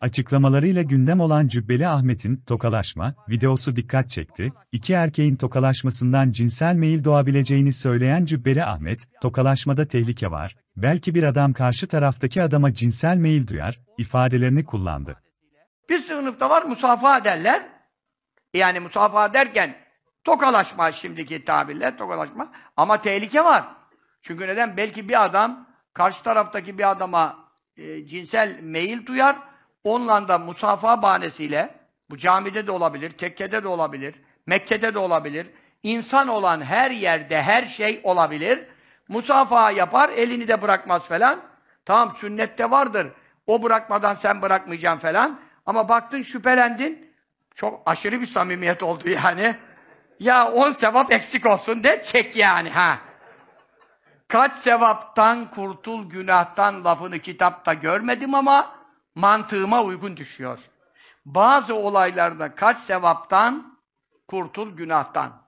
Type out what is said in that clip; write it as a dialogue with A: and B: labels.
A: Açıklamalarıyla gündem olan Cübbeli Ahmet'in tokalaşma videosu dikkat çekti. İki erkeğin tokalaşmasından cinsel meyil doğabileceğini söyleyen Cübbeli Ahmet, tokalaşmada tehlike var. Belki bir adam karşı taraftaki adama cinsel meyil duyar ifadelerini kullandı.
B: Bir sınıfta var musafa derler. Yani musafa derken tokalaşma şimdiki tabirler tokalaşma ama tehlike var. Çünkü neden? Belki bir adam karşı taraftaki bir adama e, cinsel meyil duyar Onunla da musafa bahanesiyle bu camide de olabilir, tekkede de olabilir, Mekke'de de olabilir. İnsan olan her yerde her şey olabilir. Musafa yapar, elini de bırakmaz falan. Tamam sünnette vardır. O bırakmadan sen bırakmayacaksın falan. Ama baktın şüphelendin. Çok aşırı bir samimiyet oldu yani. Ya on sevap eksik olsun de çek yani ha. Kaç sevaptan kurtul günahtan lafını kitapta görmedim ama mantığıma uygun düşüyor. Bazı olaylarda kaç sevaptan, kurtul günahtan.